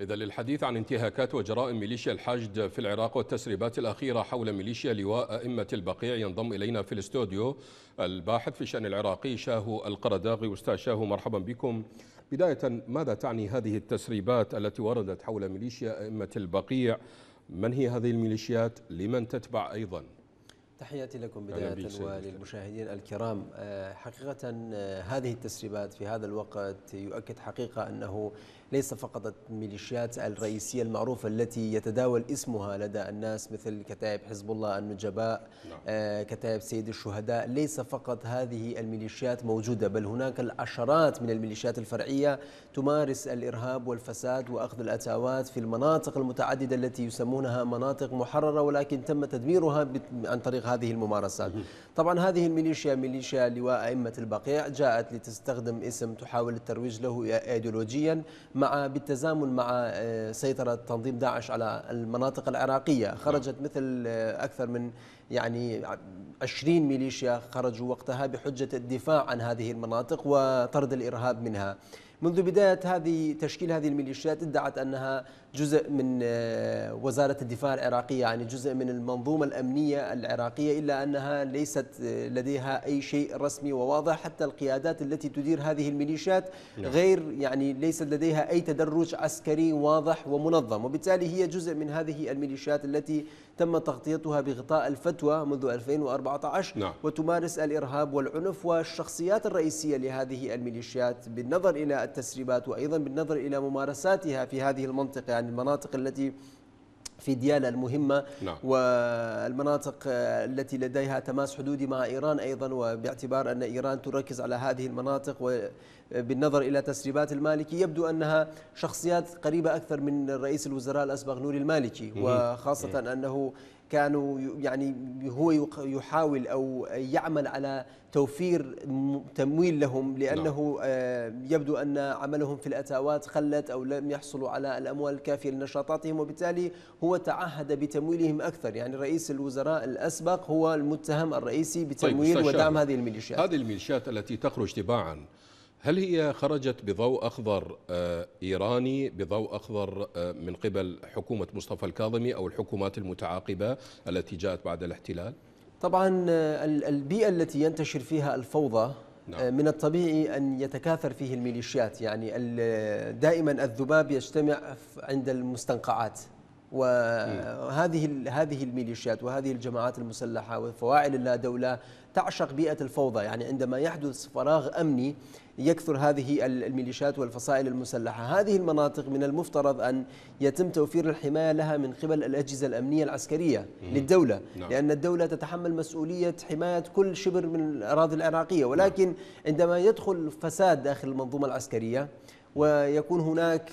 إذا للحديث عن انتهاكات وجرائم ميليشيا الحشد في العراق والتسريبات الأخيرة حول ميليشيا لواء أئمة البقيع ينضم إلينا في الاستوديو الباحث في شأن العراقي شاهو القرداغي أستاذ شاهو مرحبا بكم بداية ماذا تعني هذه التسريبات التي وردت حول ميليشيا أئمة البقيع من هي هذه الميليشيات لمن تتبع أيضا تحياتي لكم بداية وللمشاهدين الكرام آه، حقيقة آه، هذه التسريبات في هذا الوقت يؤكد حقيقة أنه ليس فقط الميليشيات الرئيسية المعروفة التي يتداول اسمها لدى الناس مثل كتائب حزب الله النجباء نعم. آه، كتائب سيد الشهداء ليس فقط هذه الميليشيات موجودة بل هناك العشرات من الميليشيات الفرعية تمارس الإرهاب والفساد وأخذ الأتاوات في المناطق المتعددة التي يسمونها مناطق محررة ولكن تم تدميرها عن طريق هذه الممارسات طبعا هذه الميليشيا ميليشيا لواء أئمة البقيع جاءت لتستخدم اسم تحاول الترويج له ايديولوجيا مع بالتزامن مع آه، سيطرة تنظيم داعش على المناطق العراقية نعم. خرجت مثل آه، أكثر من يعني 20 ميليشيا خرجوا وقتها بحجة الدفاع عن هذه المناطق وطرد الإرهاب منها منذ بداية هذه تشكيل هذه الميليشيات ادعت أنها جزء من آه، وزارة الدفاع العراقية يعني جزء من المنظومة الأمنية العراقية إلا أنها ليست آه، لديها أي شيء رسمي وواضح حتى القيادات التي تدير هذه الميليشيات نعم. غير يعني ليست لديها أي تدرج عسكري واضح ومنظم وبالتالي هي جزء من هذه الميليشيات التي تم تغطيتها بغطاء الفتوى منذ 2014 نعم. وتمارس الإرهاب والعنف والشخصيات الرئيسية لهذه الميليشيات بالنظر إلى التسريبات وأيضا بالنظر إلى ممارساتها في هذه المنطقة يعني المناطق التي في ديالا المهمة نعم. والمناطق آه، التي لديها تماس حدودي مع إيران أيضا وباعتبار أن إيران تركز على هذه المناطق وبالنظر آه، إلى تسريبات المالكي يبدو أنها شخصيات قريبة أكثر من رئيس الوزراء الأسبق نوري المالكي وخاصة أنه كانوا يعني هو يحاول أو يعمل على توفير تمويل لهم لأنه نعم. آه، يبدو أن عملهم في الأتاوات خلت أو لم يحصلوا على الأموال الكافية لنشاطاتهم وبالتالي هو تعهد بتمويلهم أكثر يعني رئيس الوزراء الأسبق هو المتهم الرئيسي طيب، بتمويل طيب ودعم هذه الميليشيات هذه الميليشيات التي تخرج تباعا هل هي خرجت بضوء أخضر آه، إيراني بضوء أخضر آه، من قبل حكومة مصطفى الكاظمي أو الحكومات المتعاقبة التي جاءت بعد الاحتلال؟ طبعا آه، البيئة التي ينتشر فيها الفوضى نعم. من الطبيعي أن يتكاثر فيه الميليشيات يعني دائما الذباب يجتمع عند المستنقعات وهذه هذه الميليشيات وهذه الجماعات المسلحة وفواعل اللا دولة تعشق بيئة الفوضى يعني عندما يحدث فراغ أمني يكثر هذه الميليشيات والفصائل المسلحة هذه المناطق من المفترض أن يتم توفير الحماية لها من قبل الأجهزة الأمنية العسكرية للدولة نعم. لأن الدولة تتحمل مسؤولية حماية كل شبر من الأراضي العراقية ولكن نعم. عندما يدخل فساد داخل المنظومة العسكرية ويكون هناك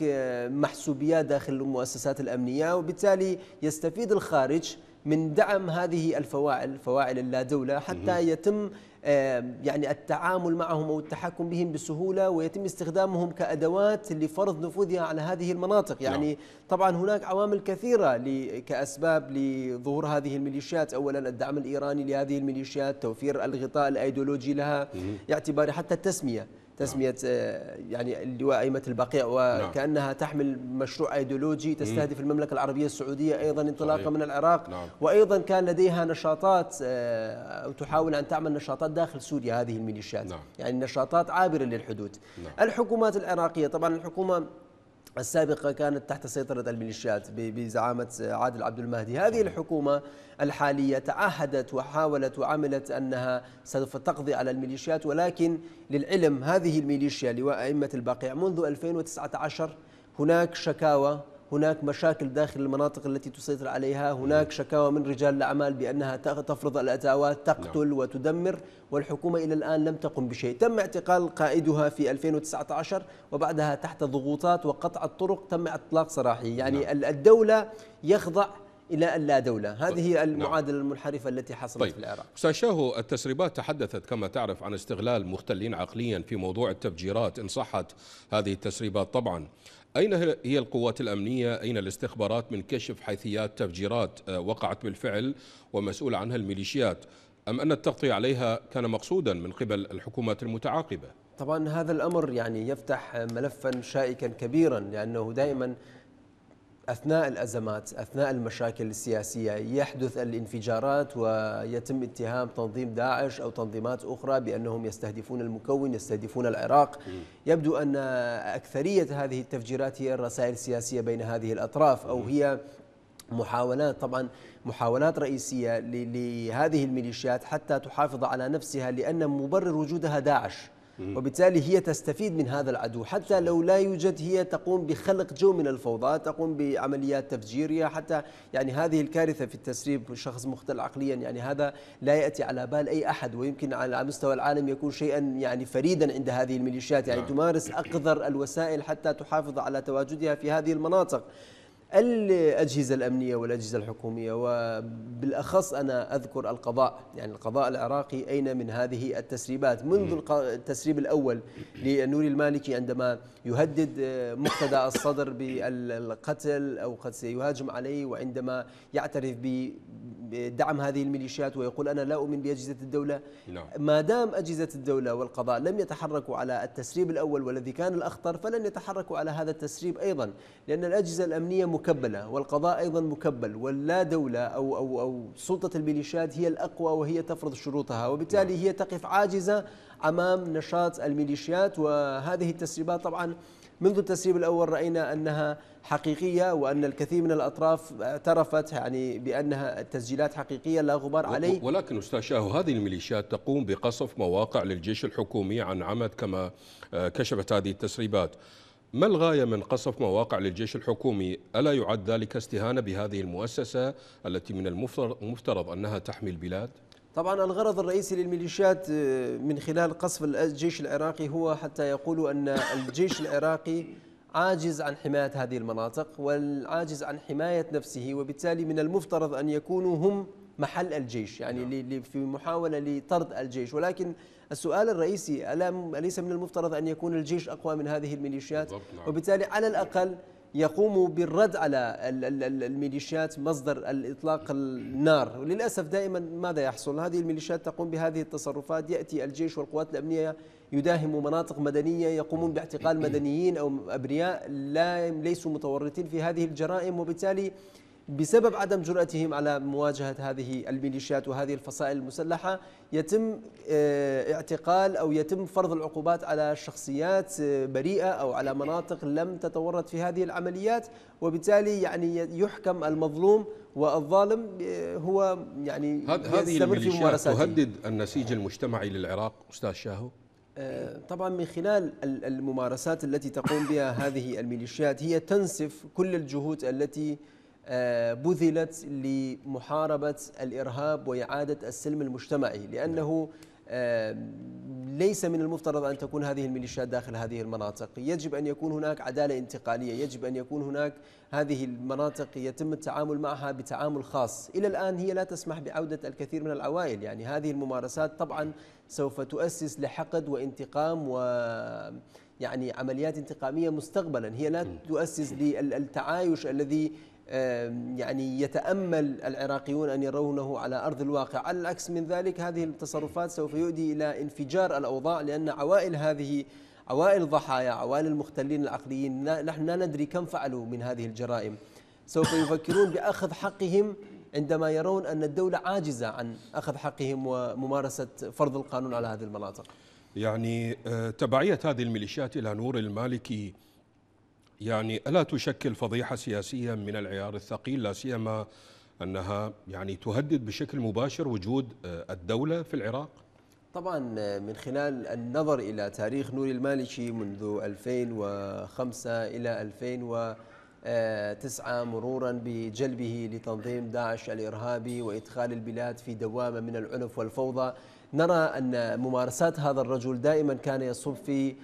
محسوبيات داخل المؤسسات الأمنية وبالتالي يستفيد الخارج من دعم هذه الفواعل فواعل اللا دولة حتى يتم آه، يعني التعامل معهم أو التحكم بهم بسهولة ويتم استخدامهم كأدوات لفرض نفوذها على هذه المناطق يعني نعم. طبعا هناك عوامل كثيرة كأسباب لظهور هذه الميليشيات أولا الدعم الإيراني لهذه الميليشيات توفير الغطاء الأيديولوجي لها اعتبار حتى التسمية تسميه آه، يعني اللواء ايمه البقيع نعم. وكانها تحمل مشروع ايديولوجي تستهدف المملكه العربيه السعوديه ايضا انطلاقا من العراق نعم. وايضا كان لديها نشاطات آه، او تحاول ان تعمل نشاطات داخل سوريا هذه الميليشيات نعم. يعني نشاطات عابره للحدود نعم. الحكومات العراقيه طبعا الحكومه السابقة كانت تحت سيطرة الميليشيات بزعامة عادل عبد المهدي هذه الحكومة الحالية تعهدت وحاولت وعملت أنها سوف تقضي على الميليشيات ولكن للعلم هذه الميليشيا لواء أئمة البقيع منذ 2019 هناك شكاوى هناك مشاكل داخل المناطق التي تسيطر عليها هناك شكاوى من رجال الأعمال بأنها تفرض الأتاوات تقتل نعم. وتدمر والحكومة إلى الآن لم تقم بشيء تم اعتقال قائدها في 2019 وبعدها تحت ضغوطات وقطع الطرق تم إطلاق سراحه يعني نعم. الدولة يخضع الى اللا دوله، طيب، هذه هي نعم. المعادله المنحرفه التي حصلت طيب. في العراق. استاذ شاهو التسريبات تحدثت كما تعرف عن استغلال مختلين عقليا في موضوع التفجيرات ان صحت هذه التسريبات طبعا. أين هي القوات الأمنية أين الاستخبارات من كشف حيثيات تفجيرات آه، وقعت بالفعل ومسؤول عنها الميليشيات أم أن التغطية عليها كان مقصودا من قبل الحكومات المتعاقبة طبعا هذا الأمر يعني يفتح ملفا شائكا كبيرا لأنه دائما اثناء الازمات اثناء المشاكل السياسيه يحدث الانفجارات ويتم اتهام تنظيم داعش او تنظيمات اخرى بانهم يستهدفون المكون يستهدفون العراق يبدو ان اكثريه هذه التفجيرات هي الرسائل السياسيه بين هذه الاطراف او هي محاولات طبعا محاولات رئيسيه لهذه الميليشيات حتى تحافظ على نفسها لان مبرر وجودها داعش وبالتالي هي تستفيد من هذا العدو حتى لو لا يوجد هي تقوم بخلق جو من الفوضى تقوم بعمليات تفجيرية حتى يعني هذه الكارثة في التسريب شخص مختل عقليا يعني هذا لا يأتي على بال أي أحد ويمكن على مستوى العالم يكون شيئا يعني فريدا عند هذه الميليشيات يعني نعم. تمارس أقذر الوسائل حتى تحافظ على تواجدها في هذه المناطق الأجهزة الأمنية والأجهزة الحكومية وبالأخص أنا أذكر القضاء يعني القضاء العراقي أين من هذه التسريبات منذ التسريب الأول لنوري المالكي عندما يهدد آه، مقتدى الصدر بالقتل أو قد سيهاجم عليه وعندما يعترف بدعم هذه الميليشيات ويقول أنا لا أؤمن بأجهزة الدولة لا. نعم. ما دام أجهزة الدولة والقضاء لم يتحركوا على التسريب الأول والذي كان الأخطر فلن يتحركوا على هذا التسريب أيضا لأن الأجهزة الأمنية مكبلة والقضاء أيضا مكبل ولا دولة أو, أو, أو سلطة الميليشيات هي الأقوى وهي تفرض شروطها وبالتالي لا. نعم. هي تقف عاجزة امام نشاط الميليشيات وهذه التسريبات طبعا منذ التسريب الاول راينا انها حقيقيه وان الكثير من الاطراف اعترفت يعني بانها التسجيلات حقيقيه لا غبار عليه ولكن استاذ شاهو هذه الميليشيات تقوم بقصف مواقع للجيش الحكومي عن عمد كما آه، كشفت هذه التسريبات ما الغايه من قصف مواقع للجيش الحكومي؟ الا يعد ذلك استهانه بهذه المؤسسه التي من المفترض انها تحمي البلاد؟ طبعا الغرض الرئيسي للميليشيات آه، من خلال قصف الجيش العراقي هو حتى يقولوا أن الجيش العراقي عاجز عن حماية هذه المناطق والعاجز عن حماية نفسه وبالتالي من المفترض أن يكونوا هم محل الجيش يعني نعم. في محاولة لطرد الجيش ولكن السؤال الرئيسي أليس من المفترض أن يكون الجيش أقوى من هذه الميليشيات بالضبط. نعم. وبالتالي على الأقل يقوم بالرد على الميليشيات مصدر الإطلاق النار وللأسف دائما ماذا يحصل هذه الميليشيات تقوم بهذه التصرفات يأتي الجيش والقوات الأمنية يداهم مناطق مدنية يقومون باعتقال مدنيين أو أبرياء لا ليسوا متورطين في هذه الجرائم وبالتالي بسبب عدم جرأتهم على مواجهة هذه الميليشيات وهذه الفصائل المسلحة يتم آه، اعتقال أو يتم فرض العقوبات على شخصيات آه، بريئة أو على مناطق لم تتورط في هذه العمليات وبالتالي يعني يحكم المظلوم والظالم آه، هو يعني هذه الميليشيات تهدد النسيج المجتمعي للعراق أستاذ شاهو طبعا من خلال الممارسات التي تقوم بها هذه الميليشيات هي تنسف كل الجهود التي آه، بذلت لمحاربة الإرهاب وإعادة السلم المجتمعي لأنه نعم. آه، ليس من المفترض أن تكون هذه الميليشيات داخل هذه المناطق يجب أن يكون هناك عدالة انتقالية يجب أن يكون هناك هذه المناطق يتم التعامل معها بتعامل خاص إلى الآن هي لا تسمح بعودة الكثير من العوائل يعني هذه الممارسات طبعا سوف تؤسس لحقد وانتقام و يعني عمليات انتقامية مستقبلا هي لا نعم. تؤسس للتعايش الذي يعني يتأمل العراقيون أن يرونه على أرض الواقع على العكس من ذلك هذه التصرفات سوف يؤدي إلى انفجار الأوضاع لأن عوائل هذه عوائل الضحايا عوائل المختلين العقليين نحن لا ندري كم فعلوا من هذه الجرائم سوف يفكرون بأخذ حقهم عندما يرون أن الدولة عاجزة عن أخذ حقهم وممارسة فرض القانون على هذه المناطق يعني آه، تبعية هذه الميليشيات إلى نور المالكي يعني ألا تشكل فضيحة سياسية من العيار الثقيل لا سيما أنها يعني تهدد بشكل مباشر وجود آه، الدولة في العراق؟ طبعا آه، من خلال النظر إلى تاريخ نوري المالكي منذ 2005 إلى 2009 مرورا بجلبه لتنظيم داعش الإرهابي وإدخال البلاد في دوامة من العنف والفوضى نرى أن ممارسات هذا الرجل دائما كان يصب في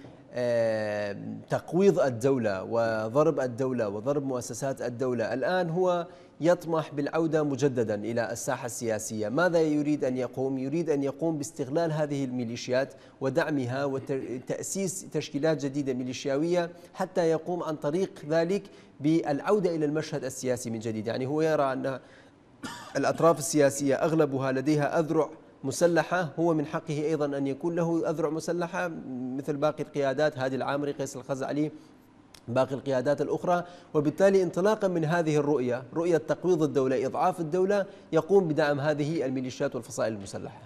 تقويض الدولة وضرب الدولة وضرب مؤسسات الدولة الآن هو يطمح بالعودة مجددا إلى الساحة السياسية ماذا يريد أن يقوم؟ يريد أن يقوم باستغلال هذه الميليشيات ودعمها وتأسيس تشكيلات جديدة ميليشياوية حتى يقوم عن طريق ذلك بالعودة إلى المشهد السياسي من جديد يعني هو يرى أن الأطراف السياسية أغلبها لديها أذرع مسلحة هو من حقه أيضا أن يكون له أذرع مسلحة مثل باقي القيادات هادي العامري قيس الخزعلي باقي القيادات الأخرى وبالتالي انطلاقا من هذه الرؤية رؤية تقويض الدولة إضعاف الدولة يقوم بدعم هذه الميليشيات والفصائل المسلحة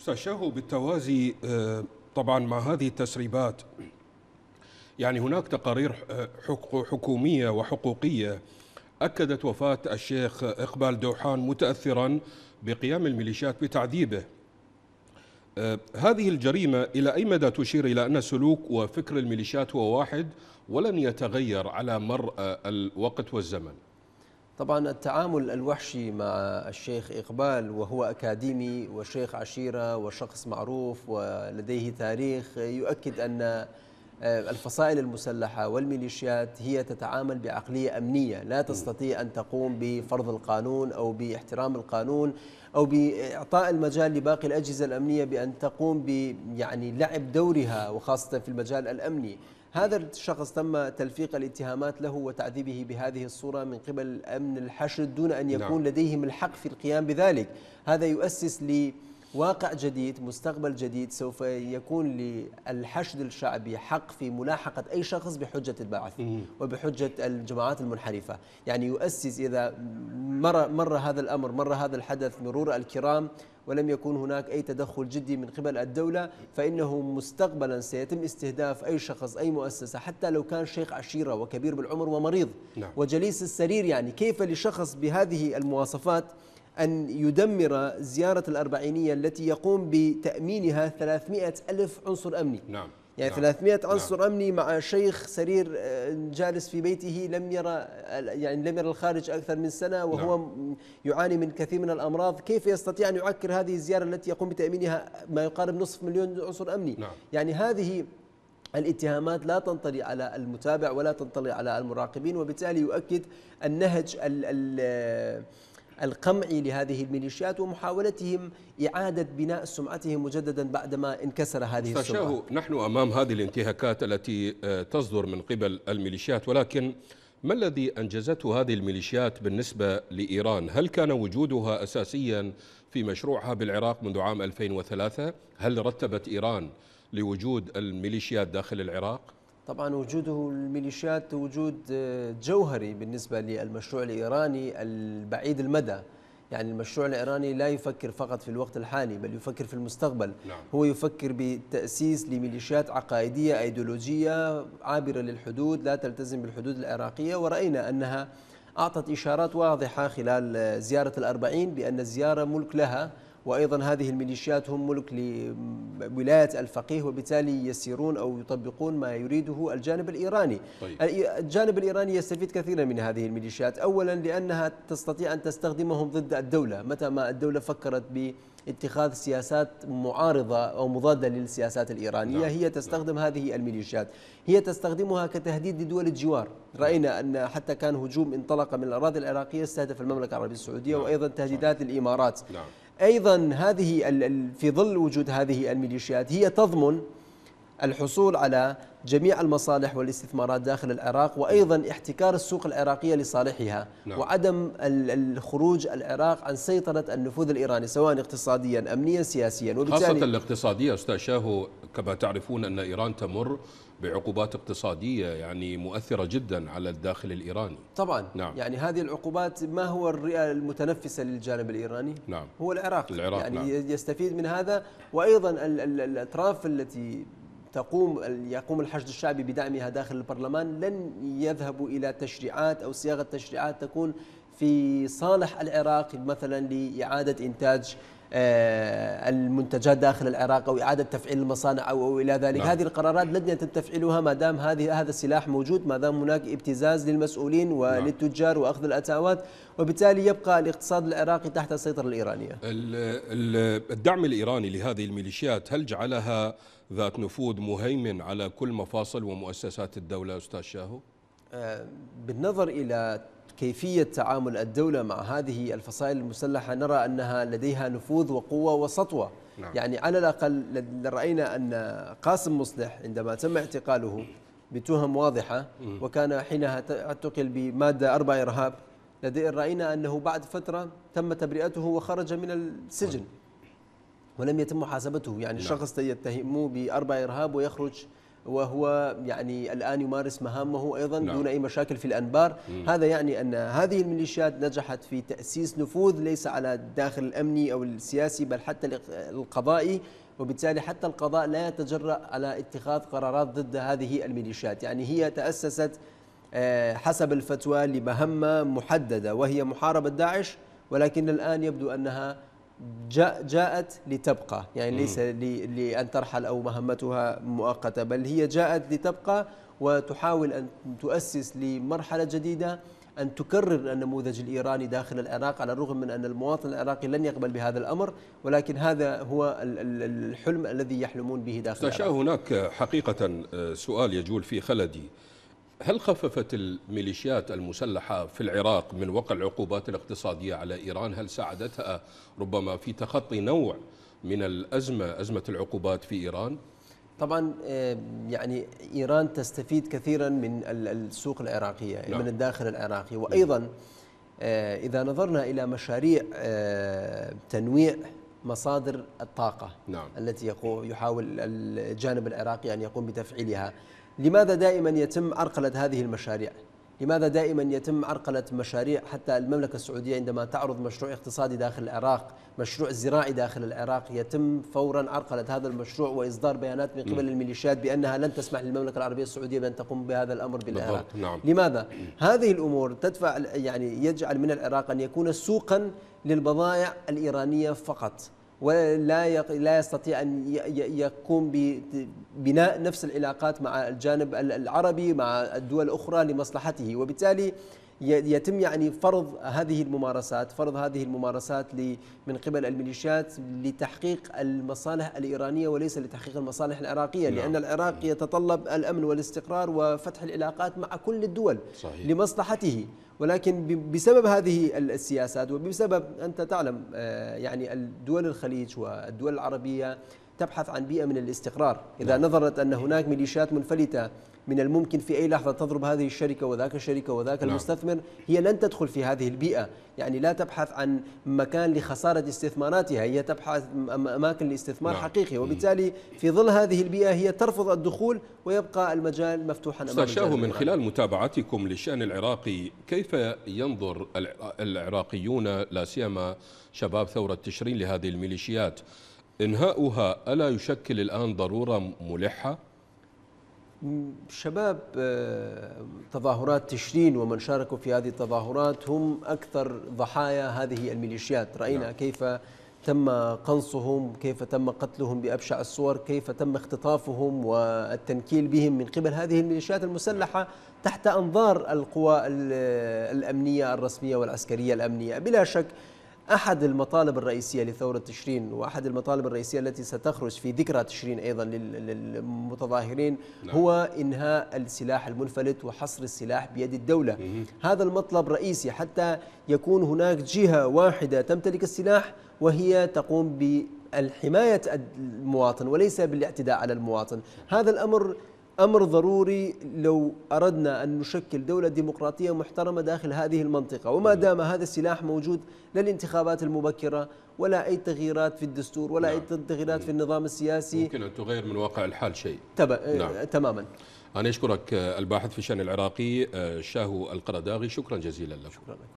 أستاذ شاهو بالتوازي آه، طبعا مع هذه التسريبات يعني هناك تقارير آه، حكومية وحقوقية أكدت وفاة الشيخ إقبال دوحان متأثرا بقيام الميليشيات بتعذيبه أه، هذه الجريمة إلى أي مدى تشير إلى أن سلوك وفكر الميليشيات هو واحد ولن يتغير على مر أه، الوقت والزمن طبعا التعامل الوحشي مع الشيخ إقبال وهو أكاديمي وشيخ عشيرة وشخص معروف ولديه تاريخ يؤكد أن آه، الفصائل المسلحة والميليشيات هي تتعامل بعقلية أمنية لا تستطيع أن تقوم بفرض القانون أو باحترام القانون أو بإعطاء المجال لباقي الأجهزة الأمنية بأن تقوم ب يعني لعب دورها وخاصة في المجال الأمني هذا الشخص تم تلفيق الاتهامات له وتعذيبه بهذه الصورة من قبل أمن الحشد دون أن نعم. يكون لديهم الحق في القيام بذلك هذا يؤسس لي واقع جديد مستقبل جديد سوف يكون للحشد الشعبي حق في ملاحقة أي شخص بحجة البعث وبحجة الجماعات المنحرفة يعني يؤسس إذا مر, مر هذا الأمر مر هذا الحدث مرور الكرام ولم يكون هناك أي تدخل جدي من قبل الدولة فإنه مستقبلا سيتم استهداف أي شخص أي مؤسسة حتى لو كان شيخ عشيرة وكبير بالعمر ومريض نعم. وجليس السرير يعني كيف لشخص بهذه المواصفات أن يدمر زيارة الأربعينية التي يقوم بتأمينها 300 ألف عنصر أمني نعم يعني نعم. 300 نعم. عنصر نعم. أمني مع شيخ سرير آه، جالس في بيته لم يرى آه، يعني لم يرى الخارج أكثر من سنة وهو نعم. يعاني من كثير من الأمراض كيف يستطيع أن يعكر هذه الزيارة التي يقوم بتأمينها ما يقارب نصف مليون عنصر أمني نعم. يعني هذه الاتهامات لا تنطلي على المتابع ولا تنطلي على المراقبين وبالتالي يؤكد النهج ال ال القمع لهذه الميليشيات ومحاولتهم إعادة بناء سمعتهم مجددا بعدما انكسر هذه السمعة نحن أمام هذه الانتهاكات التي آه، تصدر من قبل الميليشيات ولكن ما الذي أنجزته هذه الميليشيات بالنسبة لإيران؟ هل كان وجودها أساسيا في مشروعها بالعراق منذ عام 2003؟ هل رتبت إيران لوجود الميليشيات داخل العراق؟ طبعا وجوده الميليشيات وجود آه، جوهري بالنسبة للمشروع الإيراني البعيد المدى يعني المشروع الإيراني لا يفكر فقط في الوقت الحالي بل يفكر في المستقبل نعم. هو يفكر بتأسيس لميليشيات عقائدية أيديولوجية عابرة للحدود لا تلتزم بالحدود العراقية ورأينا أنها أعطت إشارات واضحة خلال آه، زيارة الأربعين بأن الزيارة ملك لها وأيضا هذه الميليشيات هم ملك لولاية الفقيه وبالتالي يسيرون أو يطبقون ما يريده الجانب الإيراني طيب. الجانب الإيراني يستفيد كثيرا من هذه الميليشيات أولا لأنها تستطيع أن تستخدمهم ضد الدولة متى ما الدولة فكرت ب اتخاذ سياسات معارضة أو مضادة للسياسات الإيرانية نعم. هي نعم. تستخدم نعم. هذه الميليشيات هي تستخدمها كتهديد لدول الجوار نعم. رأينا أن حتى كان هجوم انطلق من الأراضي العراقية استهدف المملكة العربية السعودية نعم. وأيضا تهديدات نعم. الإمارات نعم. أيضا هذه في ظل وجود هذه الميليشيات هي تضمن الحصول على جميع المصالح والاستثمارات داخل العراق وأيضا احتكار السوق العراقية لصالحها نعم. وعدم الخروج العراق عن سيطرة النفوذ الإيراني سواء اقتصاديا أمنيا سياسيا وبالتالي خاصة الاقتصادية أستاذ شاهو كما تعرفون أن إيران تمر بعقوبات اقتصادية يعني مؤثرة جدا على الداخل الإيراني طبعا نعم. يعني هذه العقوبات ما هو الرئة المتنفسة للجانب الإيراني نعم. هو العراق, العراق يعني نعم. يستفيد من هذا وأيضا الأطراف التي تقوم يقوم الحشد الشعبي بدعمها داخل البرلمان لن يذهبوا الى تشريعات او صياغه تشريعات تكون في صالح العراق مثلا لإعادة إنتاج آه، المنتجات داخل العراق او اعاده تفعيل المصانع او الى ذلك، نعم. هذه القرارات لن يتم تفعيلها ما دام هذه هذا السلاح موجود، ما دام هناك ابتزاز للمسؤولين وللتجار نعم. واخذ الاتاوات، وبالتالي يبقى الاقتصاد العراقي تحت السيطره الايرانيه. الدعم الايراني لهذه الميليشيات هل جعلها ذات نفوذ مهيمن على كل مفاصل ومؤسسات الدوله استاذ شاهو؟ آه، بالنظر الى كيفية تعامل الدولة مع هذه الفصائل المسلحة نرى أنها لديها نفوذ وقوة وسطوة نعم. يعني على الأقل رأينا أن قاسم مصلح عندما تم اعتقاله بتهم واضحة وكان حينها اعتقل بمادة أربع إرهاب رأينا أنه بعد فترة تم تبرئته وخرج من السجن ولم يتم محاسبته يعني نعم. شخص يتهمه بأربع إرهاب ويخرج وهو يعني الآن يمارس مهامه أيضا نعم. دون أي مشاكل في الأنبار مم. هذا يعني أن هذه الميليشيات نجحت في تأسيس نفوذ ليس على الداخل الأمني أو السياسي بل حتى القضائي وبالتالي حتى القضاء لا يتجرأ على اتخاذ قرارات ضد هذه الميليشيات يعني هي تأسست آه، حسب الفتوى لمهمة محددة وهي محاربة داعش ولكن الآن يبدو أنها جاء جاءت لتبقى يعني ليس لأن ترحل أو مهمتها مؤقتة بل هي جاءت لتبقى وتحاول أن تؤسس لمرحلة جديدة أن تكرر النموذج الإيراني داخل العراق على الرغم من أن المواطن العراقي لن يقبل بهذا الأمر ولكن هذا هو الحلم الذي يحلمون به داخل العراق هناك حقيقة آه، سؤال يجول في خلدي هل خففت الميليشيات المسلحة في العراق من وقع العقوبات الاقتصادية على إيران هل ساعدتها ربما في تخطي نوع من الأزمة أزمة العقوبات في إيران؟ طبعا آه، يعني إيران تستفيد كثيرا من السوق العراقية نعم. من الداخل العراقي نعم. وأيضا آه، إذا نظرنا إلى مشاريع آه، تنويع مصادر الطاقة نعم. التي يحاول الجانب العراقي أن يقوم بتفعيلها لماذا دائما يتم عرقلة هذه المشاريع؟ لماذا دائما يتم عرقلة مشاريع حتى المملكة السعودية عندما تعرض مشروع اقتصادي داخل العراق مشروع زراعي داخل العراق يتم فورا عرقلة هذا المشروع وإصدار بيانات من قبل نعم. الميليشيات بأنها لن تسمح للمملكة العربية السعودية بأن تقوم بهذا الأمر بالعراق نعم. لماذا؟ هذه الأمور تدفع يعني يجعل من العراق أن يكون سوقا للبضائع الإيرانية فقط ولا لا يستطيع أن يقوم ببناء نفس العلاقات مع الجانب العربي مع الدول الأخرى لمصلحته وبالتالي يتم يعني فرض هذه الممارسات فرض هذه الممارسات من قبل الميليشيات لتحقيق المصالح الإيرانية وليس لتحقيق المصالح العراقية نعم. لأن العراق نعم. يتطلب الأمن والاستقرار وفتح العلاقات مع كل الدول صحيح. لمصلحته ولكن بسبب هذه السياسات وبسبب أنت تعلم آه، يعني الدول الخليج والدول العربية تبحث عن بيئة من الاستقرار إذا نعم. نظرت أن هناك ميليشيات منفلتة من الممكن في أي لحظة تضرب هذه الشركة وذاك الشركة وذاك نعم. المستثمر هي لن تدخل في هذه البيئة يعني لا تبحث عن مكان لخسارة استثماراتها هي تبحث أماكن لاستثمار نعم. حقيقي وبالتالي في ظل هذه البيئة هي ترفض الدخول ويبقى المجال مفتوحا أمام أستاذ من خلال متابعتكم للشأن العراقي كيف ينظر العراقيون لا سيما شباب ثورة تشرين لهذه الميليشيات انهاؤها ألا يشكل الآن ضرورة ملحة؟ شباب آه، تظاهرات تشرين ومن شاركوا في هذه التظاهرات هم أكثر ضحايا هذه الميليشيات رأينا نعم. كيف تم قنصهم كيف تم قتلهم بأبشع الصور كيف تم اختطافهم والتنكيل بهم من قبل هذه الميليشيات المسلحة تحت أنظار القوى الأمنية الرسمية والعسكرية الأمنية بلا شك أحد المطالب الرئيسية لثورة تشرين وأحد المطالب الرئيسية التي ستخرج في ذكرى تشرين أيضا للمتظاهرين نعم. هو إنهاء السلاح المنفلت وحصر السلاح بيد الدولة مم. هذا المطلب رئيسي حتى يكون هناك جهة واحدة تمتلك السلاح وهي تقوم بحماية المواطن وليس بالاعتداء على المواطن هذا الأمر امر ضروري لو اردنا ان نشكل دوله ديمقراطيه محترمه داخل هذه المنطقه، وما نعم. دام هذا السلاح موجود لا الانتخابات المبكره ولا اي تغييرات في الدستور ولا نعم. اي تغييرات في نعم. النظام السياسي ممكن ان تغير من واقع الحال شيء تب... نعم. تماما انا اشكرك آه، الباحث في الشان العراقي آه، شاهو القرداغي شكرا جزيلا لك شكرا.